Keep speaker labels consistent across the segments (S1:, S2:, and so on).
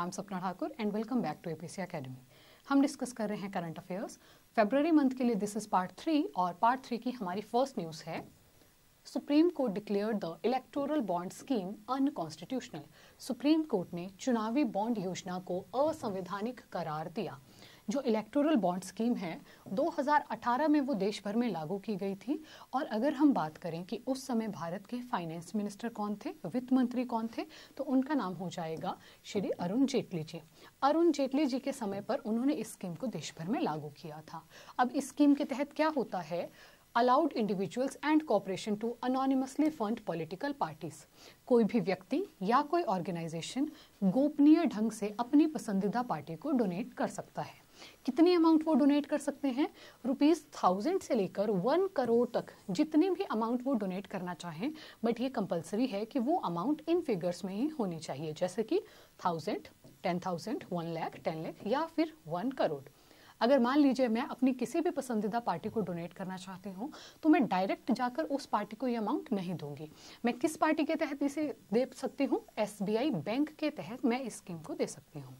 S1: आम Sapna Thakur and welcome back to APC academy हम discuss कर रहे हैं करंट अफेयर्स फेब्रवरी मंथ के लिए दिस इज़ पार्ट थ्री और पार्ट थ्री की हमारी फर्स्ट न्यूज़ है Supreme Court declare the electoral bond scheme unconstitutional Supreme Court ने चुनावी बॉन्ड योजना को असंवैधानिक करार दिया जो इलेक्टोरल बॉन्ड स्कीम है 2018 में वो देश भर में लागू की गई थी और अगर हम बात करें कि उस समय भारत के फाइनेंस मिनिस्टर कौन थे वित्त मंत्री कौन थे तो उनका नाम हो जाएगा श्री अरुण जेटली जी अरुण जेटली जी के समय पर उन्होंने इस स्कीम को देश भर में लागू किया था अब इस स्कीम के तहत क्या होता है allowed individuals and corporation to anonymously fund political parties कोई भी व्यक्ति या कोई ऑर्गेनाइजेशन गोपनीय ढंग से अपनी पसंदीदा पार्टी को डोनेट कर सकता है कितनी अमाउंट वो डोनेट कर सकते हैं रुपीज़ थाउजेंड से लेकर वन करोड़ तक जितने भी अमाउंट वो डोनेट करना चाहें बट ये कंपलसरी है कि वो अमाउंट इन फिगर्स में ही होनी चाहिए जैसे कि thousand ten thousand one lakh ten lakh या फिर वन करोड़ अगर मान लीजिए मैं अपनी किसी भी पसंदीदा पार्टी को डोनेट करना चाहती हूँ तो मैं डायरेक्ट जाकर उस पार्टी को ये अमाउंट नहीं दूंगी मैं किस पार्टी के तहत इसे दे सकती हूँ एस बैंक के तहत मैं इस स्कीम को दे सकती हूँ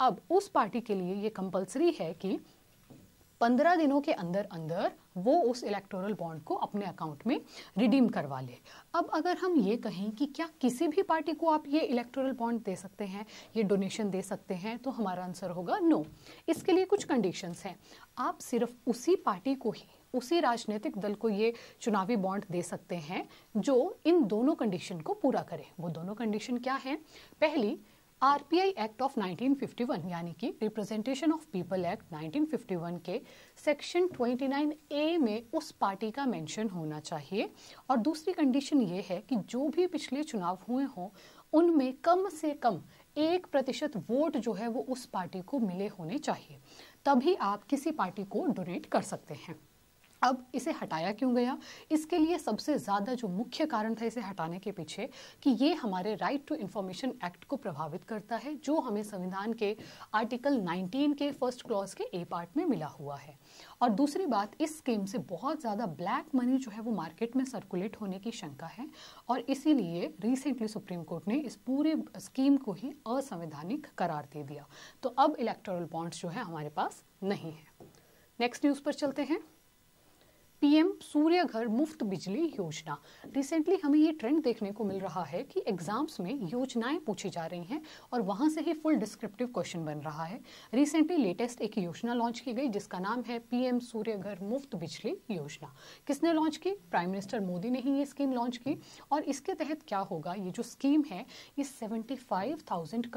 S1: अब उस पार्टी के लिए ये कंपलसरी है कि पंद्रह दिनों के अंदर अंदर वो उस इलेक्टोरल बॉन्ड को अपने अकाउंट में रिडीम करवा ले अब अगर हम ये कहें कि क्या किसी भी पार्टी को आप ये इलेक्टोरल बॉन्ड दे सकते हैं ये डोनेशन दे सकते हैं तो हमारा आंसर होगा नो इसके लिए कुछ कंडीशंस हैं आप सिर्फ उसी पार्टी को ही उसी राजनीतिक दल को ये चुनावी बॉन्ड दे सकते हैं जो इन दोनों कंडीशन को पूरा करे वो दोनों कंडीशन क्या है पहली आरपीआई एक्ट ऑफ 1951 यानी कि रिप्रेजेंटेशन ऑफ पीपल एक्ट 1951 के सेक्शन 29 ए में उस पार्टी का मेंशन होना चाहिए और दूसरी कंडीशन ये है कि जो भी पिछले चुनाव हुए हों उनमें कम से कम एक प्रतिशत वोट जो है वो उस पार्टी को मिले होने चाहिए तभी आप किसी पार्टी को डोनेट कर सकते हैं अब इसे हटाया क्यों गया इसके लिए सबसे ज़्यादा जो मुख्य कारण था इसे हटाने के पीछे कि ये हमारे राइट टू इन्फॉर्मेशन एक्ट को प्रभावित करता है जो हमें संविधान के आर्टिकल 19 के फर्स्ट क्लॉज के ए पार्ट में मिला हुआ है और दूसरी बात इस स्कीम से बहुत ज़्यादा ब्लैक मनी जो है वो मार्केट में सर्कुलेट होने की शंका है और इसीलिए रिसेंटली सुप्रीम कोर्ट ने इस पूरे स्कीम को ही असंवैधानिक करार दे दिया तो अब इलेक्टोरल बॉन्ड्स जो है हमारे पास नहीं है नेक्स्ट न्यूज़ पर चलते हैं पीएम सूर्य घर मुफ्त बिजली योजना रिसेंटली हमें ये ट्रेंड देखने को मिल रहा है कि एग्जाम्स में योजनाएं पूछी जा रही हैं और वहां से ही फुल डिस्क्रिप्टिव क्वेश्चन बन रहा है रिसेंटली लेटेस्ट एक योजना लॉन्च की गई जिसका नाम है पीएम सूर्य घर मुफ्त बिजली योजना किसने लॉन्च की प्राइम मिनिस्टर मोदी ने ही ये स्कीम लॉन्च की और इसके तहत क्या होगा ये जो स्कीम है ये सेवेंटी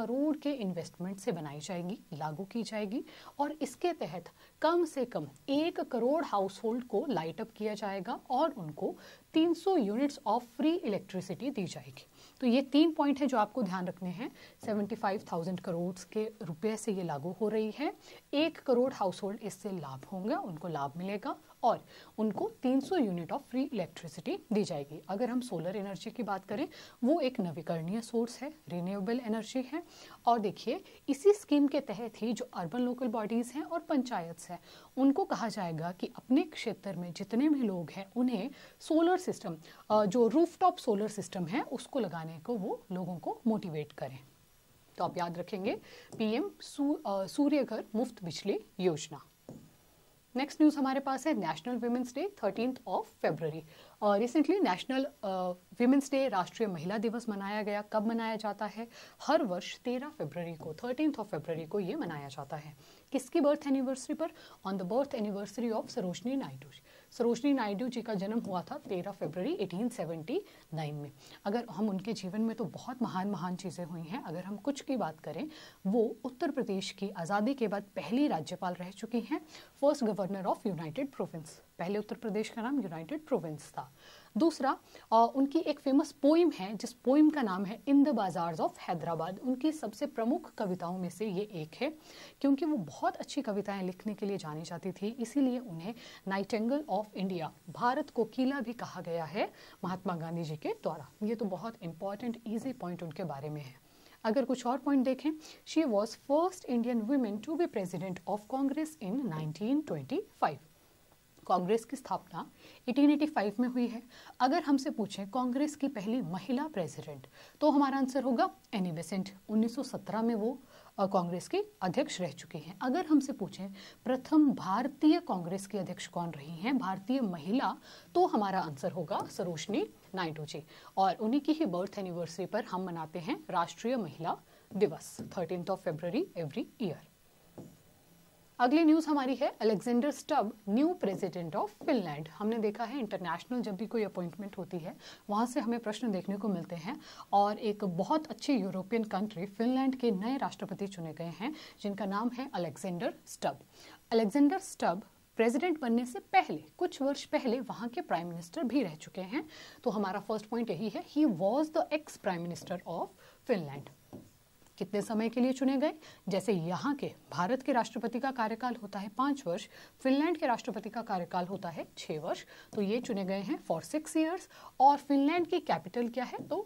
S1: करोड़ के इन्वेस्टमेंट से बनाई जाएगी लागू की जाएगी और इसके तहत कम से कम एक करोड़ हाउस को लाइट सेटअप किया जाएगा और उनको 300 यूनिट्स ऑफ फ्री इलेक्ट्रिसिटी दी जाएगी तो ये तीन पॉइंट है जो आपको ध्यान रखने हैं 75,000 करोड़ के रुपए से ये लागू हो रही है एक करोड़ हाउस होल्ड इससे लाभ होंगे उनको लाभ मिलेगा और उनको 300 यूनिट ऑफ फ्री इलेक्ट्रिसिटी दी जाएगी अगर हम सोलर एनर्जी की बात करें वो एक नवीकरणीय सोर्स है रिन्यूएबल एनर्जी है और देखिए इसी स्कीम के तहत ही जो अर्बन लोकल बॉडीज़ हैं और पंचायत हैं उनको कहा जाएगा कि अपने क्षेत्र में जितने भी लोग हैं उन्हें सोलर सिस्टम जो रूफटॉप सोलर सिस्टम है उसको लगाने को वो लोगों को मोटिवेट करें तो आप याद रखेंगे पीएम सूर्य घर मुफ्त बिजली योजना नेक्स्ट न्यूज़ हमारे पास है national women's day thirteen of February recently national women's day राष्ट्रीय महिला दिवस मनाया गया कब मनाया जाता है हर वर्ष 13 फेबररी को थर्टीन ऑफ फेबररी को ये मनाया जाता है किसकी बर्थ एनिवर्सरी पर on the birth anniversary of Sarojini Naidu Sarojini Naidu ji का जन्म हुआ था 13 फरवरी 1879 में अगर हम उनके जीवन में तो बहुत महान महान चीज़ें हुई हैं अगर हम कुछ की बात करें वो उत्तर प्रदेश की आज़ादी के बाद पहली राज्यपाल रह चुकी हैं first governor of united province पहले उत्तर प्रदेश का नाम यूनाइटेड प्रोविंस था दूसरा उनकी एक फेमस पोइम है जिस पोइम का नाम है in the bazaars of Hyderabad उनकी सबसे प्रमुख कविताओं में से ये एक है क्योंकि वो बहुत अच्छी कविताएं लिखने के लिए जानी जाती थी इसीलिए उन्हें नाइटेंगल ऑफ इंडिया भारत को किला भी कहा गया है महात्मा गांधी जी के द्वारा ये तो बहुत इंपॉर्टेंट ईजी पॉइंट उनके बारे में है अगर कुछ और पॉइंट देखें she was first Indian women to be president of Congress in five Congress की स्थापना 1885 में हुई है अगर हमसे पूछें कांग्रेस की पहली महिला प्रेसिडेंट तो हमारा आंसर होगा एनी बेसेंट 1917 में वो कांग्रेस की अध्यक्ष रह चुकी हैं अगर हमसे पूछें प्रथम भारतीय कांग्रेस की अध्यक्ष कौन रही हैं भारतीय महिला तो हमारा आंसर होगा सरोशनी नायडू जी और उन्हीं की ही बर्थ एनिवर्सरी पर हम मनाते हैं राष्ट्रीय महिला दिवस thirteen of February every year अगली न्यूज़ हमारी है Alexander Stubb new president of Finland हमने देखा है इंटरनेशनल जब भी कोई अपॉइंटमेंट होती है वहाँ से हमें प्रश्न देखने को मिलते हैं और एक बहुत अच्छी यूरोपियन कंट्री फिनलैंड के नए राष्ट्रपति चुने गए हैं जिनका नाम है Alexander Stubb Alexander Stubb president बनने से पहले कुछ वर्ष पहले वहाँ के प्राइम मिनिस्टर भी रह चुके हैं तो हमारा फर्स्ट पॉइंट यही है he was the ex prime minister of Finland कितने समय के लिए चुने गए जैसे यहाँ के भारत के राष्ट्रपति का कार्यकाल होता है पाँच वर्ष फिनलैंड के राष्ट्रपति का कार्यकाल होता है छः वर्ष तो ये चुने गए हैं फॉर सिक्स ईयर्स और फिनलैंड की कैपिटल क्या है तो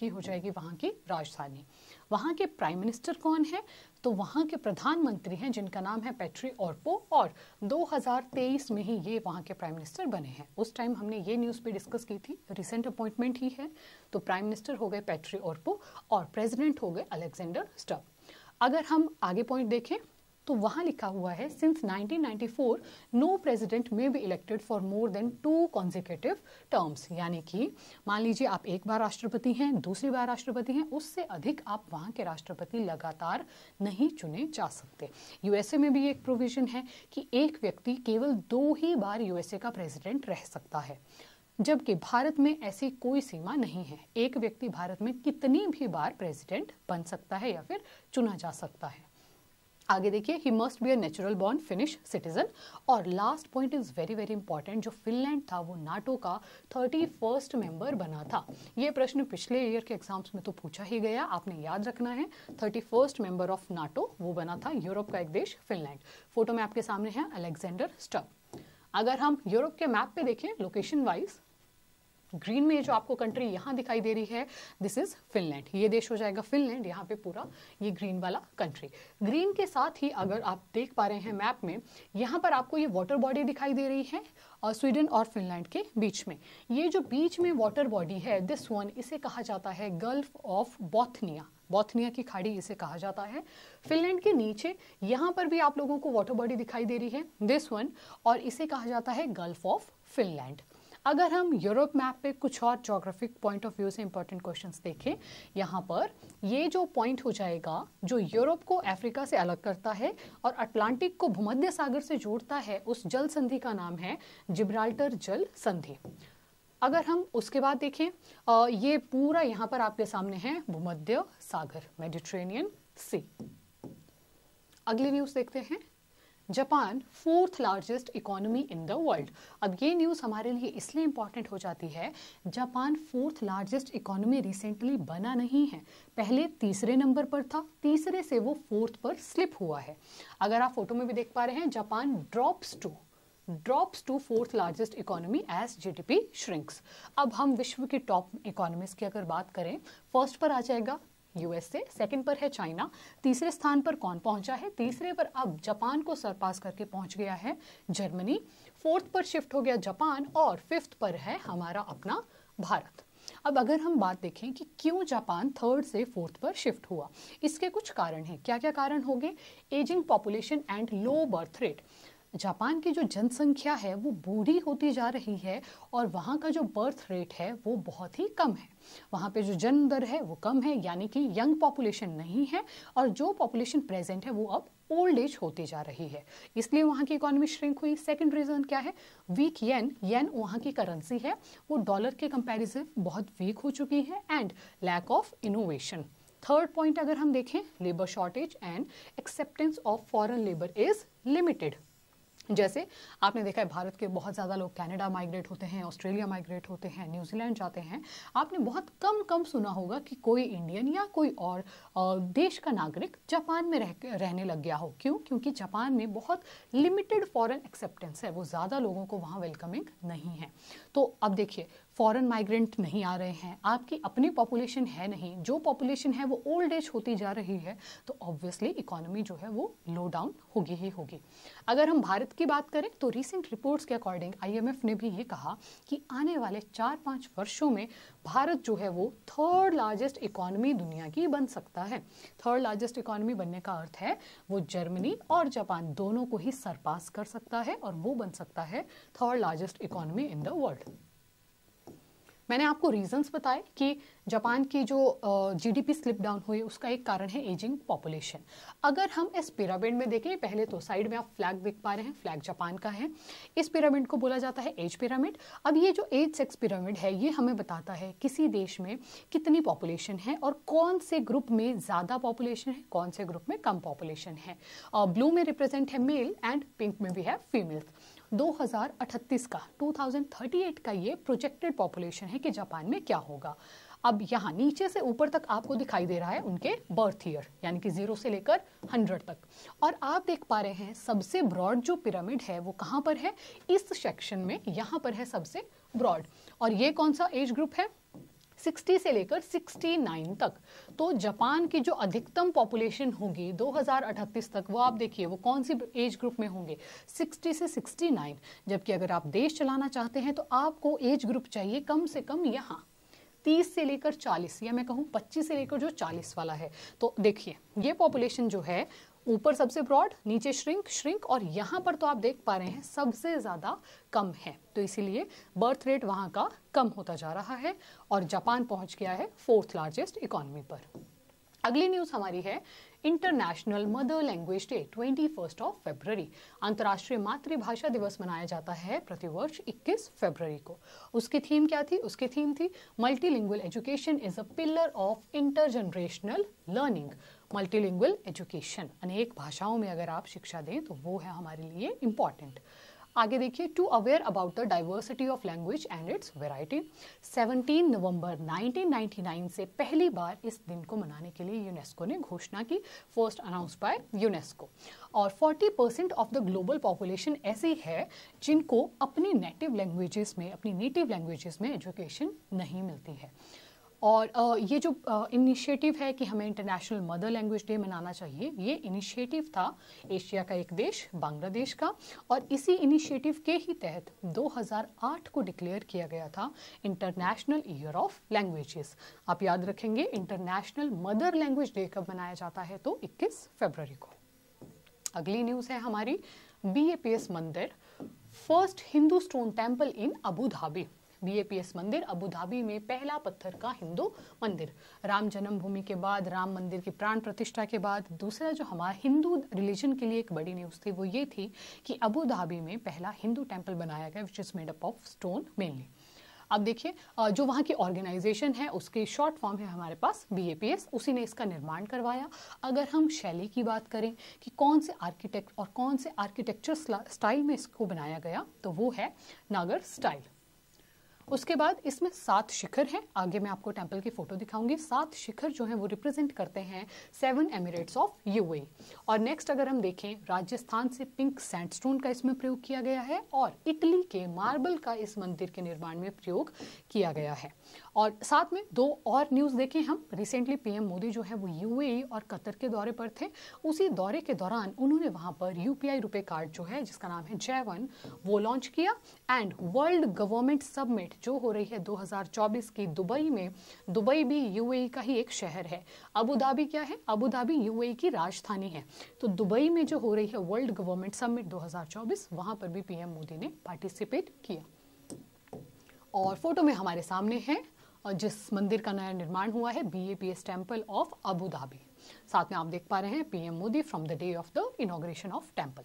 S1: की हो जाएगी वहाँ की राजधानी वहाँ के प्राइम मिनिस्टर कौन है तो वहां के प्रधानमंत्री हैं जिनका नाम है पेट्री ऑर्पो और 2023 में ही ये वहां के प्राइम मिनिस्टर बने हैं उस टाइम हमने ये न्यूज़ पे डिस्कस की थी रिसेंट अपॉइंटमेंट ही है तो प्राइम मिनिस्टर हो गए पेट्री ऑर्पो और प्रेसिडेंट हो गए अलेक्जेंडर स्टब अगर हम आगे पॉइंट देखें तो वहां लिखा हुआ है since 1994 no president may be elected for more than two consecutive terms यानी कि मान लीजिए आप एक बार राष्ट्रपति हैं दूसरी बार राष्ट्रपति हैं उससे अधिक आप वहां के राष्ट्रपति लगातार नहीं चुने जा सकते यूएसए में भी एक प्रोविजन है कि एक व्यक्ति केवल दो ही बार यूएसए का प्रेसिडेंट रह सकता है जबकि भारत में ऐसी कोई सीमा नहीं है एक व्यक्ति भारत में कितनी भी बार प्रेसिडेंट बन सकता है या फिर चुना जा सकता है आगे देखिए he must be a natural born Finnish citizen और last point is very very important जो फिनलैंड था वो नाटो का थर्टी फर्स्ट मेंबर बना था ये प्रश्न पिछले ईयर के एग्जाम्स में तो पूछा ही गया आपने याद रखना है thirty first member of NATO वो बना था यूरोप का एक देश फिनलैंड फोटो में आपके सामने है अलेक्जेंडर स्टब अगर हम यूरोप के मैप पे देखें लोकेशन वाइज ग्रीन में जो आपको कंट्री यहाँ दिखाई दे रही है दिस इज फिनलैंड ये देश हो जाएगा फिनलैंड यहाँ पे पूरा ये ग्रीन वाला कंट्री ग्रीन के साथ ही अगर आप देख पा रहे हैं मैप में यहाँ पर आपको ये वाटर बॉडी दिखाई दे रही है और स्वीडन और फिनलैंड के बीच में ये जो बीच में वाटर बॉडी है दिस वन इसे कहा जाता है गल्फ ऑफ बॉथनिया बॉथनिया की खाड़ी इसे कहा जाता है फिनलैंड के नीचे यहाँ पर भी आप लोगों को वाटर बॉडी दिखाई दे रही है दिस वन और इसे कहा जाता है गल्फ ऑफ फिनलैंड अगर हम यूरोप मैप पे कुछ और जोग्राफिक पॉइंट ऑफ व्यू से इंपॉर्टेंट क्वेश्चंस देखें यहाँ पर ये जो पॉइंट हो जाएगा जो यूरोप को अफ्रीका से अलग करता है और अटलांटिक को भूमध्य सागर से जोड़ता है उस जल संधि का नाम है जिब्राल्टर जल संधि अगर हम उसके बाद देखें आ, ये पूरा यहाँ पर आपके सामने है भूमध्य सागर मेडिट्रेनियन सी अगली न्यूज़ देखते हैं Japan fourth largest economy in the world अब ये न्यूज़ हमारे लिए इसलिए इंपॉर्टेंट हो जाती है Japan fourth largest economy recently बना नहीं है पहले तीसरे नंबर पर था तीसरे से वो फोर्थ पर स्लिप हुआ है अगर आप फोटो में भी देख पा रहे हैं Japan drops to drops to fourth largest economy as P shrinks अब हम विश्व की टॉप इकोनॉमीज की अगर बात करें फर्स्ट पर आ जाएगा यूएसए सेकंड पर है चाइना तीसरे स्थान पर कौन पहुंचा है तीसरे पर अब जापान को सरपास करके पहुंच गया है जर्मनी फोर्थ पर शिफ्ट हो गया जापान और फिफ्थ पर है हमारा अपना भारत अब अगर हम बात देखें कि क्यों जापान थर्ड से फोर्थ पर शिफ्ट हुआ इसके कुछ कारण हैं क्या क्या कारण होंगे ageing population and low birth rate Japan की जो जनसंख्या है वो बूढ़ी होती जा रही है और वहाँ का जो बर्थ रेट है वो बहुत ही कम है वहाँ पे जो जन्म दर है वो कम है यानी कि यंग पॉपुलेशन नहीं है और जो पॉपुलेशन प्रेजेंट है वो अब ओल्ड एज होती जा रही है इसलिए वहाँ की इकोनॉमी श्रिंक हुई सेकंड रीज़न क्या है वीक येन येन वहाँ की करेंसी है वो डॉलर के कंपेरिजन बहुत वीक हो चुकी है and lack of innovation third point अगर हम देखें labour shortage and acceptance of foreign labour is limited जैसे आपने देखा है भारत के बहुत ज़्यादा लोग कनाडा माइग्रेट होते हैं ऑस्ट्रेलिया माइग्रेट होते हैं न्यूजीलैंड जाते हैं आपने बहुत कम कम सुना होगा कि कोई इंडियन या कोई और देश का नागरिक जापान में रह रहने लग गया हो क्यों क्योंकि जापान में बहुत लिमिटेड फॉरेन एक्सेप्टेंस है वो ज़्यादा लोगों को वहाँ वेलकमिंग नहीं है तो अब देखिए फॉरेन माइग्रेंट नहीं आ रहे हैं आपकी अपनी पॉपुलेशन है नहीं जो पॉपुलेशन है वो ओल्ड एज होती जा रही है तो ऑब्वियसली इकोनॉमी जो है वो लो डाउन होगी ही होगी अगर हम भारत की बात करें तो रिसेंट रिपोर्ट्स के अकॉर्डिंग आईएमएफ ने भी ये कहा कि आने वाले चार पाँच वर्षों में भारत जो है वो थर्ड लार्जेस्ट इकोनॉमी दुनिया की बन सकता है थर्ड लार्जेस्ट इकोनॉमी बनने का अर्थ है वो जर्मनी और जापान दोनों को ही सरपास कर सकता है और वो बन सकता है third largest economy in the world मैंने आपको रीजंस बताए कि जापान की जो जीडीपी स्लिप डाउन हुई उसका एक कारण है एजिंग पॉपुलेशन अगर हम इस पिरामिड में देखें पहले तो साइड में आप फ्लैग देख पा रहे हैं फ्लैग जापान का है इस पिरामिड को बोला जाता है एज पिरामिड अब ये जो एज सेक्स पिरामिड है ये हमें बताता है किसी देश में कितनी पॉपुलेशन है और कौन से ग्रुप में ज़्यादा पॉपुलेशन है कौन से ग्रुप में कम पॉपुलेशन है ब्लू में रिप्रेजेंट है मेल एंड पिंक में भी है फीमेल्स 2038 का 2038 का ये प्रोजेक्टेड पॉपुलेशन है कि जापान में क्या होगा अब यहाँ नीचे से ऊपर तक आपको दिखाई दे रहा है उनके बर्थ ईयर यानी कि जीरो से लेकर हंड्रेड तक और आप देख पा रहे हैं सबसे ब्रॉड जो पिरामिड है वो कहाँ पर है इस सेक्शन में यहाँ पर है सबसे ब्रॉड और ये कौन सा एज ग्रुप है 60 से लेकर 69 तक तो जापान की जो अधिकतम पॉपुलेशन होगी 2038 तक वो आप देखिए वो कौन सी एज ग्रुप में होंगे 60 से 69 जबकि अगर आप देश चलाना चाहते हैं तो आपको एज ग्रुप चाहिए कम से कम यहाँ तीस से लेकर चालीस या मैं कहूँ पच्चीस से लेकर जो चालीस वाला है तो देखिए ये पॉपुलेशन जो है ऊपर सबसे ब्रॉड नीचे श्रिंक श्रिंक और यहाँ पर तो आप देख पा रहे हैं सबसे ज़्यादा कम है तो इसीलिए बर्थ रेट वहाँ का कम होता जा रहा है और जापान पहुँच गया है फोर्थ लार्जेस्ट इकोनॉमी पर अगली न्यूज हमारी है international mother language day twenty first of February अंतर्राष्ट्रीय मातृभाषा दिवस मनाया जाता है प्रतिवर्ष 21 फरवरी को उसकी थीम क्या थी उसकी थीम थी multilingual education is a pillar of intergenerational learning multilingual education अनेक भाषाओं में अगर आप शिक्षा दें तो वो है हमारे लिए इम्पॉर्टेंट आगे देखिए to aware about the diversity of language and its variety 17 नवंबर 1999 से पहली बार इस दिन को मनाने के लिए यूनेस्को ने घोषणा की फर्स्ट अनाउंस बाय यूनेस्को और 40 percent of the global population ऐसी है जिनको अपनी नेटिव लैंग्वेजेस में अपनी नेटिव लैंग्वेजेस में एजुकेशन नहीं मिलती है और ये जो इनिशिएटिव है कि हमें इंटरनेशनल मदर लैंग्वेज डे मनाना चाहिए ये इनिशिएटिव था एशिया का एक देश बांग्लादेश का और इसी इनिशिएटिव के ही तहत 2008 को डिक्लेयर किया गया था इंटरनेशनल ईयर ऑफ लैंग्वेजेस आप याद रखेंगे इंटरनेशनल मदर लैंग्वेज डे कब मनाया जाता है तो 21 फरवरी को अगली न्यूज़ है हमारी B Mandir first Hindu stone temple in Abu Dhabi BAPS Mandir Abu Dhabi में पहला पत्थर का हिंदू मंदिर राम जन्मभूमि के बाद राम मंदिर की प्राण प्रतिष्ठा के बाद दूसरा जो हमारे हिंदू रिलीजन के लिए एक बड़ी न्यूज़ थी वो ये थी कि अबू धाबी में पहला हिंदू टेम्पल बनाया गया which is made up of stone mainly अब देखिए जो वहाँ की ऑर्गेनाइजेशन है उसके शॉर्ट फॉर्म है हमारे पास बी उसी ने इसका निर्माण करवाया अगर हम शैली की बात करें कि कौन से आर्किटेक्ट और कौन से आर्किटेक्चर स्टाइल में इसको बनाया गया तो वो है नागर स्टाइल उसके बाद इसमें सात शिखर हैं आगे मैं आपको टेम्पल की फ़ोटो दिखाऊंगी सात शिखर जो हैं वो रिप्रेजेंट करते हैं सेवन एमिरेट्स ऑफ यूएई और नेक्स्ट अगर हम देखें राजस्थान से पिंक सैंडस्टोन का इसमें प्रयोग किया गया है और इटली के मार्बल का इस मंदिर के निर्माण में प्रयोग किया गया है और साथ में दो और न्यूज़ देखें हम रिसेंटली पीएम मोदी जो है वो यूएई और कतर के दौरे पर थे उसी दौरे के दौरान उन्होंने वहाँ पर यूपीआई रुपए कार्ड जो है जिसका नाम है जयवन वो लॉन्च किया एंड वर्ल्ड गवर्नमेंट सबमिट जो हो रही है 2024 की दुबई में दुबई भी यूएई e का ही एक शहर है अबू धाबी क्या है अबू धाबी यूएई e की राजधानी है तो दुबई में जो हो रही है वर्ल्ड गवर्नमेंट समिट 2024 वहां पर भी पीएम मोदी ने पार्टिसिपेट किया और फोटो में हमारे सामने है जिस मंदिर का नया निर्माण हुआ है B A P S temple of Abu Dhabi साथ में आप देख पा रहे हैं PM Modi from the day of the inauguration of temple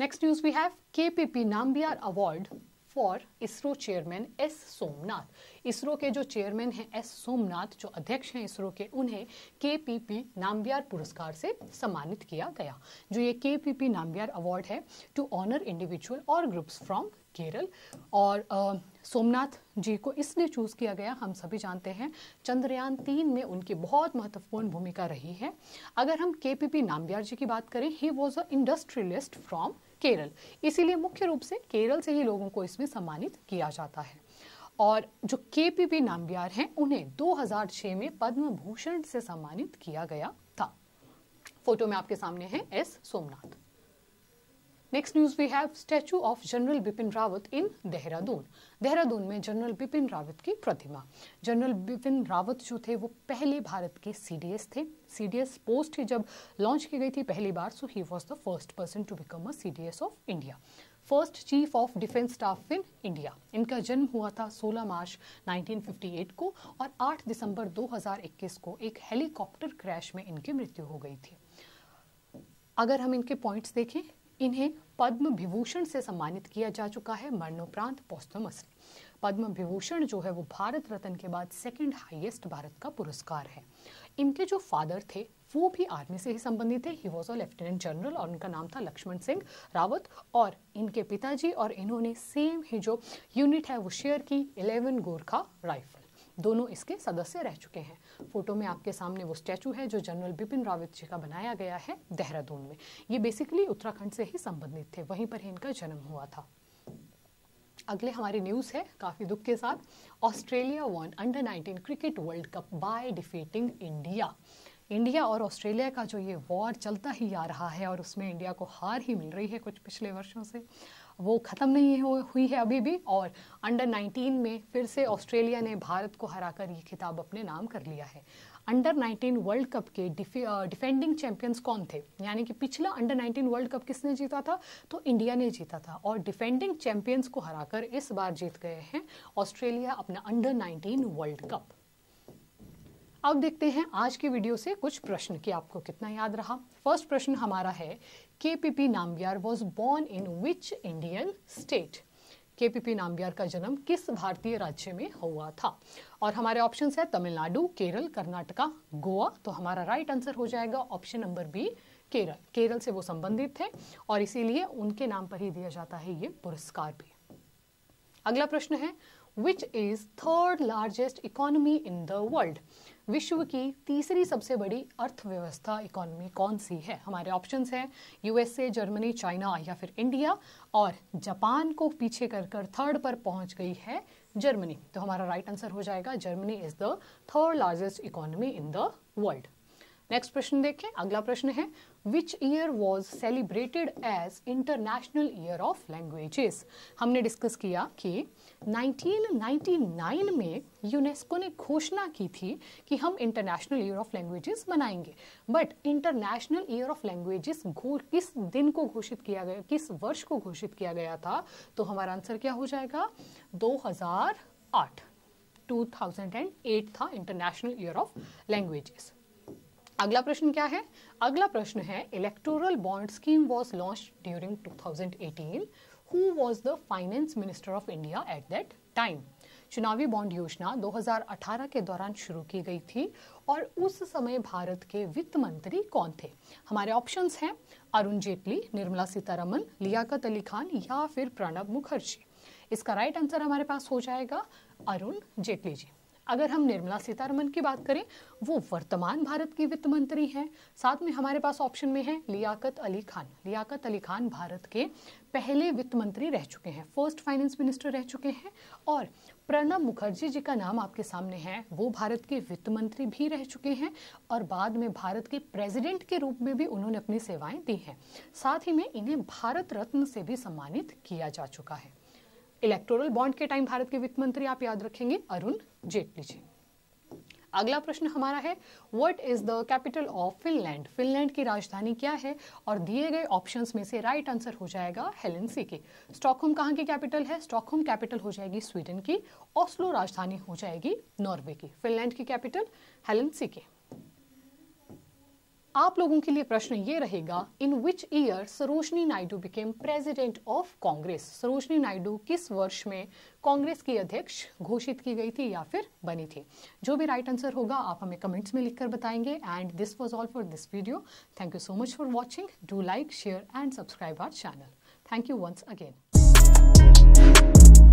S1: next news we have K P P Nambiar award for ISRO chairman S Somnath ISRO के जो चेयरमैन हैं एस सोमनाथ जो अध्यक्ष हैं इसरो के उन्हें के पी पी नामव्यार पुरस्कार से सम्मानित किया गया जो ये K P P Nambiar award है टू ऑनर इंडिविजुअल और ग्रुप्स फ्रॉम केरल और आ, सोमनाथ जी को इसलिए चूज़ किया गया हम सभी जानते हैं चंद्रयान तीन में उनकी बहुत महत्वपूर्ण भूमिका रही है अगर हम के पी पी नाम्बियार जी की बात करें he was a industrialist from Kerala इसीलिए मुख्य रूप से केरल से ही लोगों को इसमें सम्मानित किया जाता है और जो के पी पी नाम्बियार हैं उन्हें 2006 में पद्म भूषण से सम्मानित किया गया था फोटो में आपके सामने है S Somnath next news we have statue of general Bipin Rawat in Dehradun Dehradun में जनरल बिपिन रावत की प्रतिमा जनरल बिपिन रावत जो थे वो पहले भारत के सीडीएस थे सीडीएस पोस्ट ही जब लॉन्च की गई थी पहली बार so he was the first person to become a CDS of India first chief of defence staff in India इनका जन्म हुआ था 16 मार्च 1958 को और 8 दिसंबर 2021 को एक हेलीकॉप्टर क्रैश में इनकी मृत्यु हो गई थी अगर हम इनके पॉइंट्स देखें इन्हें पद्म विभूषण से सम्मानित किया जा चुका है मरणोपरांत पोस्टमस पद्म विभूषण जो है वो भारत रत्न के बाद सेकंड हाईएस्ट भारत का पुरस्कार है इनके जो फादर थे वो भी आर्मी से ही संबंधित थे he was a lieutenant general और उनका नाम था लक्ष्मण सिंह रावत और इनके पिताजी और इन्होंने सेम ही जो यूनिट है वो शेयर की इलेवन गोरखा राइफल दोनों इसके सदस्य रह चुके हैं फोटो में आपके सामने वो स्टैचू है जो जनरल बिपिन रावत जी का बनाया गया है देहरादून में ये बेसिकली उत्तराखंड से ही संबंधित थे वहीं पर ही इनका जन्म हुआ था अगले हमारी न्यूज़ है काफ़ी दुख के साथ Australia won under 19 cricket world cup by defeating India India और ऑस्ट्रेलिया का जो ये वॉर चलता ही आ रहा है और उसमें इंडिया को हार ही मिल रही है कुछ पिछले वर्षों से वो ख़त्म नहीं हुई है अभी भी और अंडर 19 में फिर से ऑस्ट्रेलिया ने भारत को हराकर ये खिताब अपने नाम कर लिया है अंडर 19 वर्ल्ड कप के डिफेंडिंग चैंपियंस कौन थे यानी कि पिछला अंडर 19 वर्ल्ड कप किसने जीता था तो इंडिया ने जीता था और डिफेंडिंग चैंपियंस को हराकर इस बार जीत गए हैं ऑस्ट्रेलिया अपना अंडर 19 वर्ल्ड कप अब देखते हैं आज की वीडियो से कुछ प्रश्न कि आपको कितना याद रहा फर्स्ट प्रश्न हमारा है K P P Nambiar was born in which Indian state K P P Nambiar का जन्म किस भारतीय राज्य में हुआ था और हमारे ऑप्शन है तमिलनाडु केरल कर्नाटका गोवा तो हमारा राइट आंसर हो जाएगा option number B Kerala Kerala से वो संबंधित थे और इसीलिए उनके नाम पर ही दिया जाता है ये पुरस्कार भी अगला प्रश्न है which is third largest economy in the world विश्व की तीसरी सबसे बड़ी अर्थव्यवस्था इकोनॉमी कौन सी है हमारे ऑप्शंस हैं यूएसए जर्मनी चाइना या फिर इंडिया और जापान को पीछे कर कर थर्ड पर पहुंच गई है जर्मनी तो हमारा राइट आंसर हो जाएगा Germany is the third largest economy in the world next प्रश्न देखें अगला प्रश्न है which year was celebrated as international year of languages हमने डिस्कस किया कि 1999 में यूनेस्को ने घोषणा की थी कि हम इंटरनेशनल ईयर ऑफ लैंग्वेजेस बनाएंगे but international year of languages किस दिन को घोषित किया गया किस वर्ष को घोषित किया गया था तो हमारा आंसर क्या हो जाएगा 2008 2008 था इंटरनेशनल ईयर ऑफ लैंग्वेजेस अगला प्रश्न क्या है अगला प्रश्न है electoral bond scheme was launch during 2018 who was the finance minister of India at that time चुनावी बॉन्ड योजना 2018 के दौरान शुरू की गई थी और उस समय भारत के वित्त मंत्री कौन थे हमारे ऑप्शंस हैं अरुण जेटली निर्मला सीतारमन लियाकत अली खान या फिर प्रणब मुखर्जी इसका राइट आंसर हमारे पास हो जाएगा अरुण जेटली जी अगर हम निर्मला सीतारमन की बात करें वो वर्तमान भारत की वित्त मंत्री हैं साथ में हमारे पास ऑप्शन में है लियाकत अली खान लियाकत अली खान भारत के पहले वित्त मंत्री रह चुके हैं फर्स्ट फाइनेंस मिनिस्टर रह चुके हैं और प्रणब मुखर्जी जी का नाम आपके सामने है वो भारत के वित्त मंत्री भी रह चुके हैं और बाद में भारत के प्रेसिडेंट के रूप में भी उन्होंने अपनी सेवाएं दी हैं साथ ही में इन्हें भारत रत्न से भी सम्मानित किया जा चुका है इलेक्टोरल बॉन्ड के टाइम भारत के वित्त मंत्री आप याद रखेंगे अरुण जेटली जी अगला प्रश्न हमारा है what is the capital of Finland Finland की राजधानी क्या है और दिए गए ऑप्शंस में से राइट आंसर हो जाएगा हेलेंसी के स्टॉकहोम कहाँ की कैपिटल है स्टॉकहोम कैपिटल हो जाएगी स्वीडन की ऑस्लो राजधानी हो जाएगी नॉर्वे की फिनलैंड की कैपिटल हेलेंसी के आप लोगों के लिए प्रश्न ये रहेगा in which year Sarojini Naidu became president of Congress Sarojini Naidu किस वर्ष में कांग्रेस की अध्यक्ष घोषित की गई थी या फिर बनी थी जो भी राइट आंसर होगा आप हमें कमेंट्स में लिखकर बताएंगे and this was all for this video thank you so much for watching do like share and subscribe our channel thank you once again